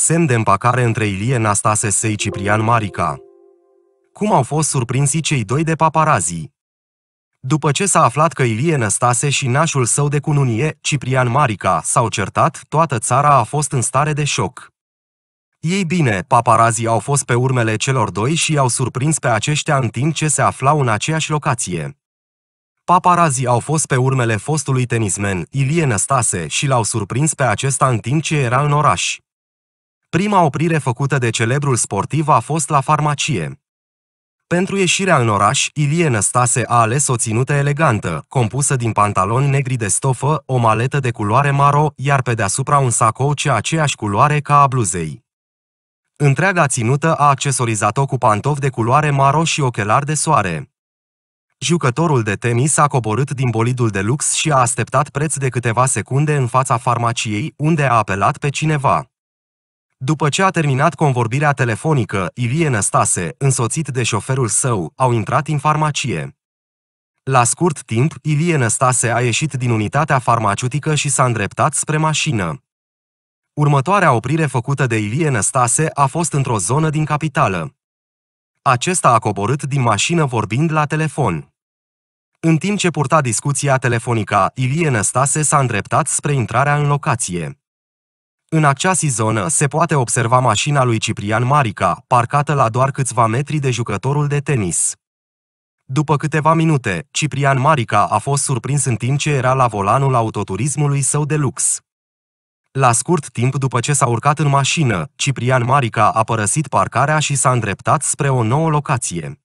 semn de împacare între Ilie Nastase Sei Ciprian Marica. Cum au fost surprinsi cei doi de paparazi? După ce s-a aflat că Ilie Năstase și nașul său de cununie, Ciprian Marica, s-au certat, toată țara a fost în stare de șoc. Ei bine, paparazii au fost pe urmele celor doi și i-au surprins pe aceștia în timp ce se aflau în aceeași locație. Paparazii au fost pe urmele fostului tenismen, Ilie Năstase, și l-au surprins pe acesta în timp ce era în oraș. Prima oprire făcută de celebrul sportiv a fost la farmacie. Pentru ieșirea în oraș, Ilie Năstase a ales o ținută elegantă, compusă din pantaloni negri de stofă, o maletă de culoare maro, iar pe deasupra un sacou ce aceeași culoare ca a bluzei. Întreaga ținută a accesorizat-o cu pantofi de culoare maro și ochelari de soare. Jucătorul de tenis a coborât din bolidul de lux și a așteptat preț de câteva secunde în fața farmaciei, unde a apelat pe cineva. După ce a terminat convorbirea telefonică, Ilie Năstase, însoțit de șoferul său, au intrat în farmacie. La scurt timp, Ilie Năstase a ieșit din unitatea farmaceutică și s-a îndreptat spre mașină. Următoarea oprire făcută de Ilie Năstase a fost într-o zonă din capitală. Acesta a coborât din mașină vorbind la telefon. În timp ce purta discuția telefonică, Ilie Năstase s-a îndreptat spre intrarea în locație. În acea zonă se poate observa mașina lui Ciprian Marica, parcată la doar câțiva metri de jucătorul de tenis. După câteva minute, Ciprian Marica a fost surprins în timp ce era la volanul autoturismului său de lux. La scurt timp după ce s-a urcat în mașină, Ciprian Marica a părăsit parcarea și s-a îndreptat spre o nouă locație.